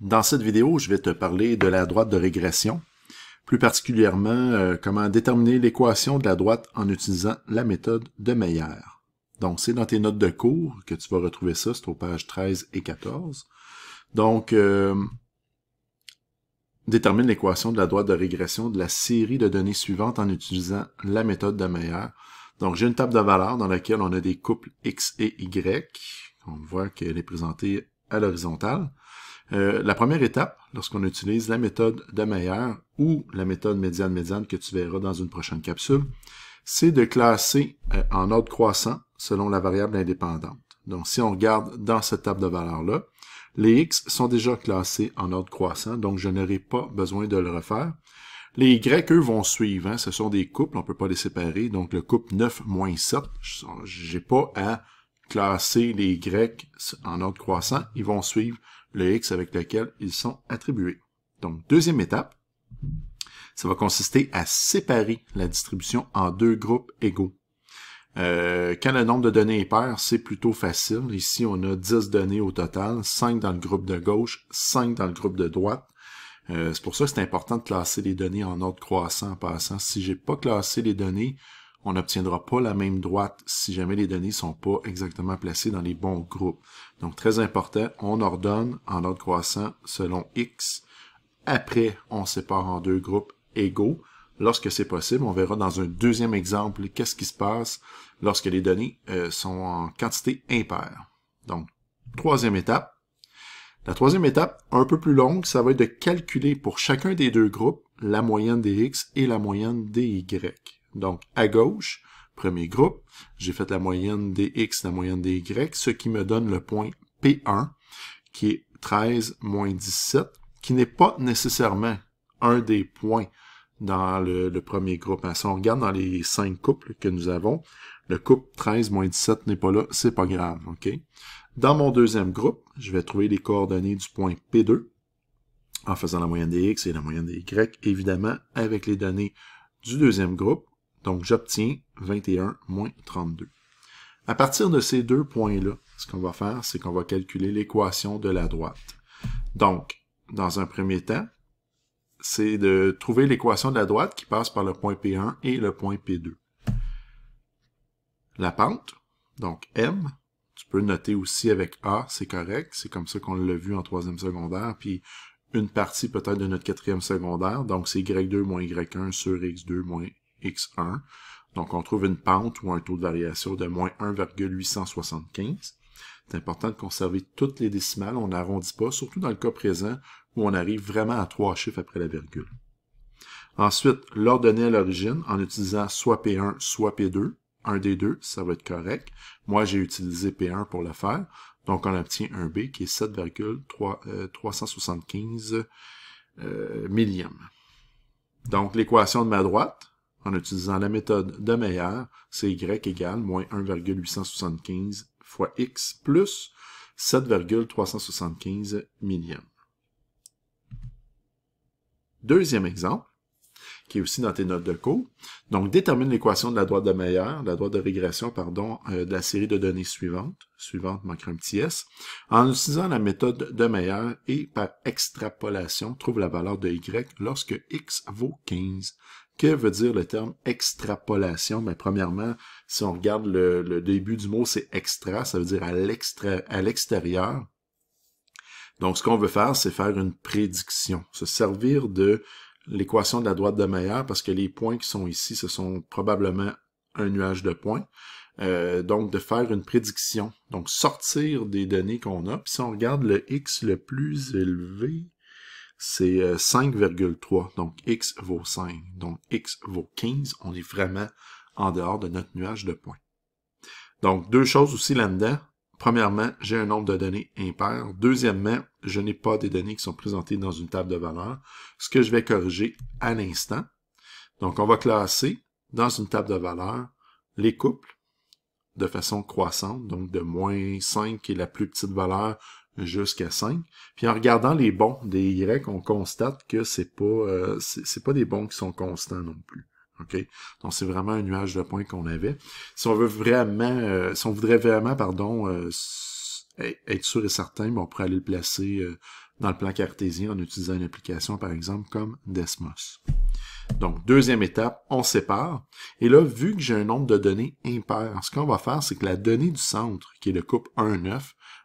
Dans cette vidéo, je vais te parler de la droite de régression, plus particulièrement euh, comment déterminer l'équation de la droite en utilisant la méthode de Meyer. Donc, c'est dans tes notes de cours que tu vas retrouver ça, c'est aux pages 13 et 14. Donc, euh, détermine l'équation de la droite de régression de la série de données suivantes en utilisant la méthode de Meyer. Donc, j'ai une table de valeur dans laquelle on a des couples X et Y. On voit qu'elle est présentée à l'horizontale. Euh, la première étape, lorsqu'on utilise la méthode de Meyer ou la méthode médiane-médiane que tu verras dans une prochaine capsule, c'est de classer euh, en ordre croissant selon la variable indépendante. Donc, si on regarde dans cette table de valeurs-là, les x sont déjà classés en ordre croissant, donc je n'aurai pas besoin de le refaire. Les y, eux, vont suivre. Hein. ce sont des couples, on ne peut pas les séparer. Donc, le couple 9 moins 7, j'ai pas à classer les y en ordre croissant. Ils vont suivre le X avec lequel ils sont attribués. Donc, deuxième étape, ça va consister à séparer la distribution en deux groupes égaux. Euh, quand le nombre de données est pair, c'est plutôt facile. Ici, on a 10 données au total, 5 dans le groupe de gauche, 5 dans le groupe de droite. Euh, c'est pour ça que c'est important de classer les données en ordre croissant en passant. Si j'ai pas classé les données, on n'obtiendra pas la même droite si jamais les données sont pas exactement placées dans les bons groupes. Donc, très important, on ordonne en ordre croissant selon X. Après, on sépare en deux groupes égaux. Lorsque c'est possible, on verra dans un deuxième exemple qu'est-ce qui se passe lorsque les données euh, sont en quantité impaire. Donc, troisième étape. La troisième étape, un peu plus longue, ça va être de calculer pour chacun des deux groupes la moyenne des X et la moyenne des Y. Donc, à gauche, premier groupe, j'ai fait la moyenne des X, la moyenne des Y, ce qui me donne le point P1, qui est 13 moins 17, qui n'est pas nécessairement un des points dans le, premier groupe. Hein, si on regarde dans les cinq couples que nous avons, le couple 13 moins 17 n'est pas là, c'est pas grave, OK? Dans mon deuxième groupe, je vais trouver les coordonnées du point P2 en faisant la moyenne des X et la moyenne des Y, évidemment, avec les données du deuxième groupe. Donc, j'obtiens 21 moins 32. À partir de ces deux points-là, ce qu'on va faire, c'est qu'on va calculer l'équation de la droite. Donc, dans un premier temps, c'est de trouver l'équation de la droite qui passe par le point P1 et le point P2. La pente, donc M, tu peux noter aussi avec A, c'est correct, c'est comme ça qu'on l'a vu en troisième secondaire, puis une partie peut-être de notre quatrième secondaire, donc c'est Y2 moins Y1 sur X2 moins x1. Donc, on trouve une pente ou un taux de variation de moins 1,875. C'est important de conserver toutes les décimales, on n'arrondit pas, surtout dans le cas présent où on arrive vraiment à trois chiffres après la virgule. Ensuite, l'ordonnée à l'origine en utilisant soit P1, soit P2. Un des deux, ça va être correct. Moi, j'ai utilisé P1 pour le faire. Donc, on obtient un B qui est 7,375 euh, euh millième. Donc, l'équation de ma droite, en utilisant la méthode de Meyer, c'est y égale moins 1,875 fois x plus 7,375 millièmes. Deuxième exemple, qui est aussi dans tes notes de cours. Donc, détermine l'équation de la droite de Meyer, la droite de régression, pardon, euh, de la série de données suivante, suivante manque un petit s, en utilisant la méthode de Meyer et par extrapolation, trouve la valeur de y lorsque x vaut 15. Que veut dire le terme extrapolation? Mais ben, premièrement, si on regarde le, début du mot, c'est extra, ça veut dire à l'extérieur. Donc, ce qu'on veut faire, c'est faire une prédiction, se servir de l'équation de la droite de Meyer, parce que les points qui sont ici, ce sont probablement un nuage de points. Euh, donc, de faire une prédiction. Donc, sortir des données qu'on a. Puis si on regarde le X le plus élevé, c'est 5,3. Euh, donc, x vaut 5. Donc, x vaut 15. On est vraiment en dehors de notre nuage de points. Donc, deux choses aussi là-dedans. Premièrement, j'ai un nombre de données impair. Deuxièmement, je n'ai pas des données qui sont présentées dans une table de valeur, ce que je vais corriger à l'instant. Donc, on va classer dans une table de valeur les couples de façon croissante, donc de moins 5 qui est la plus petite valeur jusqu'à 5. Puis en regardant les bons des Y, on constate que c'est pas euh, c'est pas des bons qui sont constants non plus. OK? Donc c'est vraiment un nuage de points qu'on avait. Si on veut vraiment euh, si on voudrait vraiment pardon euh, être sûr et certain, ben, on pourrait aller le placer dans le plan cartésien en utilisant une application par exemple comme Desmos. Donc, deuxième étape, on sépare. Et là, vu que j'ai un nombre de données impaires, ce qu'on va faire, c'est que la donnée du centre, qui est le couple 1-9,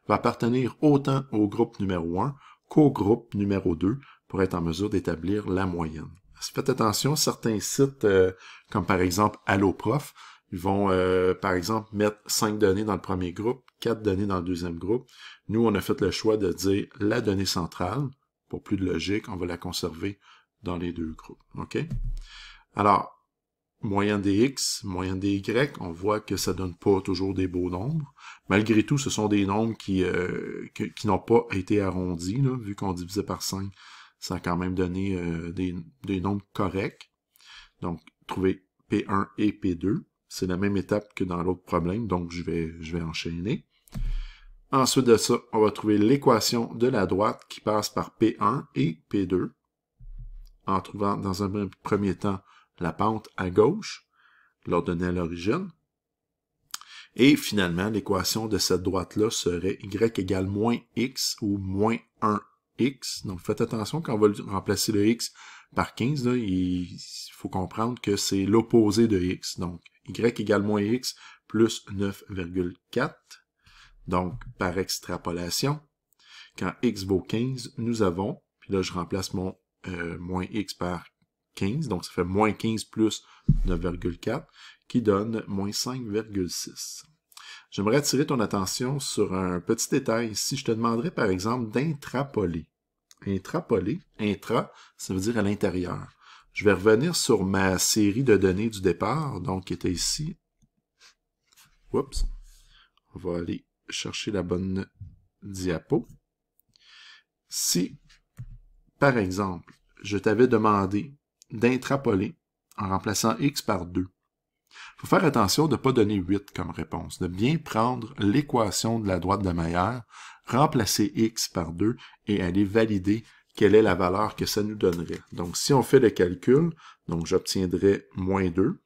va appartenir autant au groupe numéro 1 qu'au groupe numéro 2 pour être en mesure d'établir la moyenne. Faites attention, certains sites, euh, comme par exemple AlloProf, ils vont, euh, par exemple, mettre 5 données dans le premier groupe, 4 données dans le deuxième groupe. Nous, on a fait le choix de dire la donnée centrale. Pour plus de logique, on va la conserver dans les deux groupes. OK? Alors, moyenne des X, moyenne des Y, on voit que ça donne pas toujours des beaux nombres. Malgré tout, ce sont des nombres qui, euh, qui, n'ont pas été arrondis, vu qu'on divisait par 5, ça a quand même donné euh, des, des nombres corrects. Donc, trouver P1 et P2, c'est la même étape que dans l'autre problème, donc je vais, je vais enchaîner. Ensuite de ça, on va trouver l'équation de la droite qui passe par P1 et P2 en trouvant dans un premier temps la pente à gauche, l'ordonnée à l'origine. Et finalement, l'équation de cette droite-là serait y égale moins x ou moins 1x. Donc faites attention quand on va remplacer le x par 15, il faut comprendre que c'est l'opposé de x. Donc y égale moins x plus 9,4. Donc par extrapolation, quand x vaut 15, nous avons, puis là je remplace mon euh, moins x par 15, donc ça fait moins 15 plus 9,4, qui donne moins 5,6. J'aimerais attirer ton attention sur un petit détail ici. Je te demanderais par exemple d'intrapoler. Intrapoler, intra, ça veut dire à l'intérieur. Je vais revenir sur ma série de données du départ, donc qui était ici. Oups. On va aller chercher la bonne diapo. Si par exemple, je t'avais demandé d'intrapoler en remplaçant x par 2. Il faut faire attention de ne pas donner 8 comme réponse, de bien prendre l'équation de la droite de Maillard, remplacer x par 2 et aller valider quelle est la valeur que ça nous donnerait. Donc, si on fait le calcul, donc j'obtiendrais moins 2,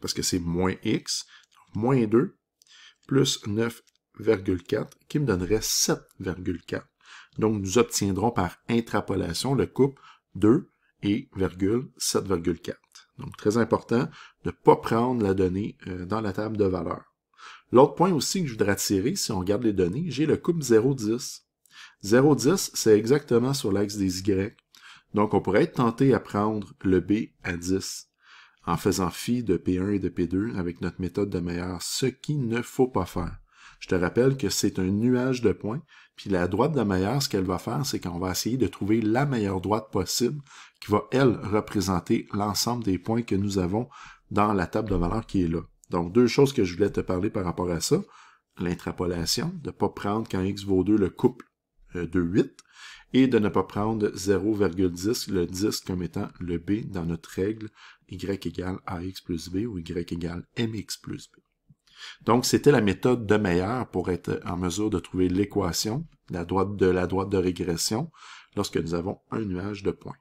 parce que c'est moins x, moins 2, plus 9,4, qui me donnerait 7,4. Donc, nous obtiendrons par intrapolation le couple 2 et 7,4. Donc, très important de ne pas prendre la donnée euh, dans la table de valeur. L'autre point aussi que je voudrais attirer, si on regarde les données, j'ai le couple 0,10. 0,10, c'est exactement sur l'axe des Y. Donc, on pourrait être tenté à prendre le B à 10 en faisant fi de P1 et de P2 avec notre méthode de meilleure, ce qu'il ne faut pas faire. Je te rappelle que c'est un nuage de points, puis la droite de meilleur ce qu'elle va faire, c'est qu'on va essayer de trouver la meilleure droite possible qui va, elle, représenter l'ensemble des points que nous avons dans la table de valeur qui est là. Donc, deux choses que je voulais te parler par rapport à ça. L'intrapolation, de ne pas prendre quand x vaut 2 le couple euh, de 8, et de ne pas prendre 0,10, le 10 comme étant le b dans notre règle y égale ax plus b ou y égale mx plus b. Donc, c'était la méthode de Meyer pour être en mesure de trouver l'équation la droite de la droite de régression lorsque nous avons un nuage de points.